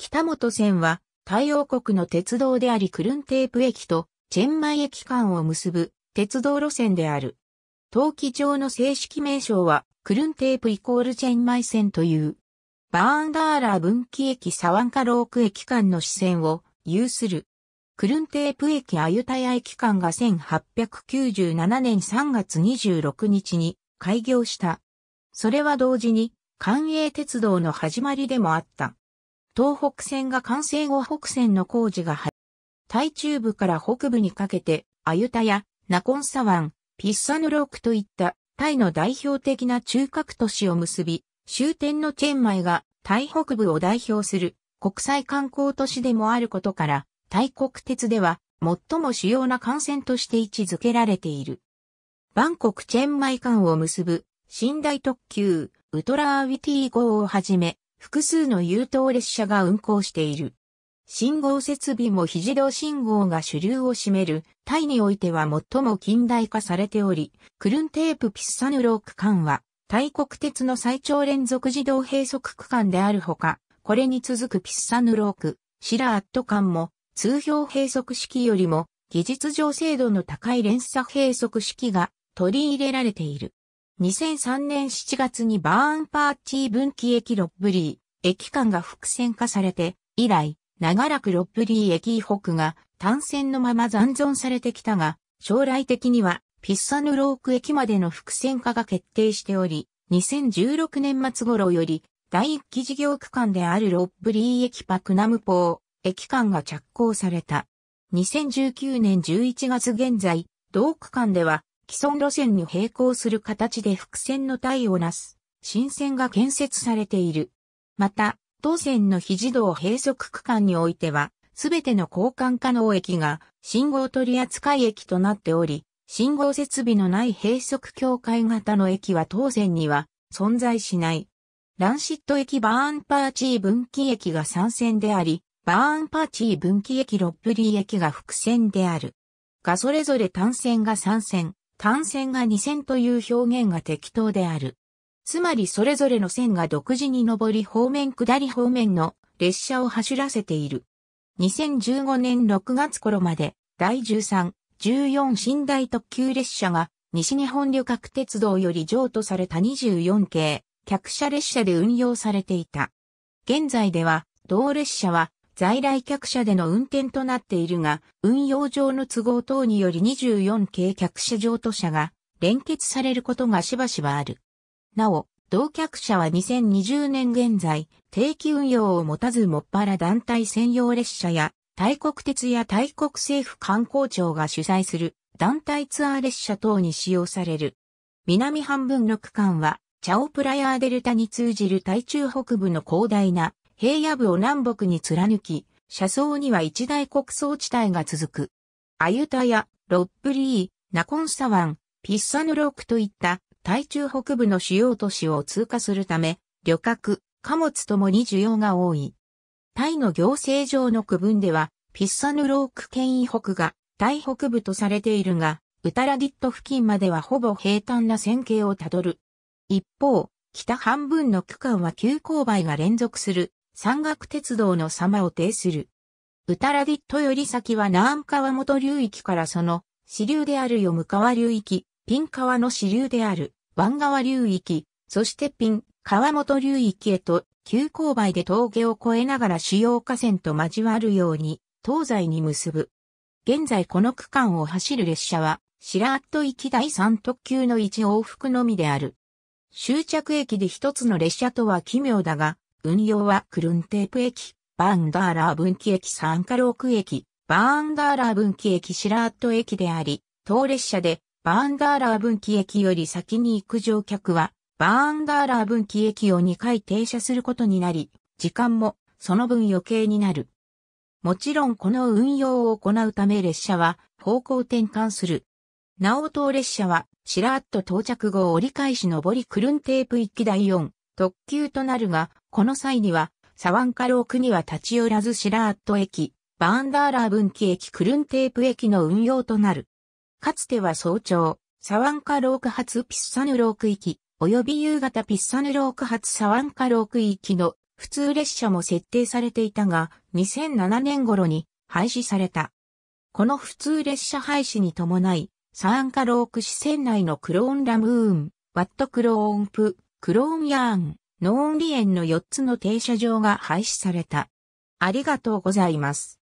北本線は、太陽国の鉄道でありクルンテープ駅とチェンマイ駅間を結ぶ鉄道路線である。陶器場の正式名称は、クルンテープイコールチェンマイ線という、バーンダーラー分岐駅サワンカローク駅間の支線を有する。クルンテープ駅アユタヤ駅間が1897年3月26日に開業した。それは同時に、関営鉄道の始まりでもあった。東北線が完成後北線の工事が始まる。台中部から北部にかけて、アユタやナコンサワン、ピッサヌロークといったタイの代表的な中核都市を結び、終点のチェンマイがタイ北部を代表する国際観光都市でもあることから、タイ国鉄では最も主要な幹線として位置づけられている。バンコクチェンマイ間を結ぶ寝台特急ウトラーウィティ号をはじめ、複数の優等列車が運行している。信号設備も非自動信号が主流を占める、タイにおいては最も近代化されており、クルンテープピッサヌロー区間は、タイ国鉄の最長連続自動閉塞区間であるほか、これに続くピッサヌロー区、シラアット間も、通標閉塞式よりも、技術上精度の高い連鎖閉塞式が取り入れられている。2003年7月にバーンパーティー分岐駅ロッブリー、駅間が複線化されて、以来、長らくロッブリー駅以北が単線のまま残存されてきたが、将来的にはピッサヌローク駅までの複線化が決定しており、2016年末頃より第一期事業区間であるロッブリー駅パクナムポー駅間が着工された。2019年11月現在、同区間では既存路線に並行する形で伏線の体をなす、新線が建設されている。また、当線の肘道閉塞区間においては、すべての交換可能駅が信号取扱駅となっており、信号設備のない閉塞境界型の駅は当線には存在しない。ランシット駅バーンパーチー分岐駅が3線であり、バーンパーチー分岐駅ロップリー駅が伏線である。がそれぞれ単線が3線、単線が二線という表現が適当である。つまりそれぞれの線が独自に上り方面下り方面の列車を走らせている。2015年6月頃まで第13、14寝台特急列車が西日本旅客鉄道より譲渡された24系客車列車で運用されていた。現在では同列車は在来客車での運転となっているが、運用上の都合等により24系客車上と車が連結されることがしばしばある。なお、同客車は2020年現在、定期運用を持たずもっぱら団体専用列車や、大国鉄や大国政府観光庁が主催する団体ツアー列車等に使用される。南半分の区間は、チャオプラヤーデルタに通じる台中北部の広大な平野部を南北に貫き、車窓には一大穀倉地帯が続く。アユタやロッブリー、ナコンサワン、ピッサヌロークといった台中北部の主要都市を通過するため、旅客、貨物ともに需要が多い。タイの行政上の区分では、ピッサヌローク県以北がタイ北部とされているが、ウタラディット付近まではほぼ平坦な線形をたどる。一方、北半分の区間は急勾配が連続する山岳鉄道の様を呈する。ウタラディットより先は南川本流域からその支流であるヨム川流域、ピン川の支流である湾川流域、そしてピン川本流域へと急勾配で峠を越えながら主要河川と交わるように東西に結ぶ。現在この区間を走る列車はシラット行き第3特急の1往復のみである。終着駅で一つの列車とは奇妙だが、運用はクルンテープ駅、バンダーラー分岐駅サンカローク駅、バーンダーラー分岐駅シラーット駅であり、当列車でバーンダーラー分岐駅より先に行く乗客は、バーンダーラー分岐駅を2回停車することになり、時間もその分余計になる。もちろんこの運用を行うため列車は方向転換する。なお当列車は、シラーット到着後折り返し上りクルンテープ1機第4、特急となるが、この際には、サワンカロークには立ち寄らずシラーット駅、バーンダーラー分岐駅クルンテープ駅の運用となる。かつては早朝、サワンカローク発ピッサヌローク域、及び夕方ピッサヌローク発サワンカローク駅の普通列車も設定されていたが、2007年頃に廃止された。この普通列車廃止に伴い、サワンカローク市線内のクローンラムーン、ワットクローンプ、クローンヤーン、ノーンリエンの4つの停車場が廃止された。ありがとうございます。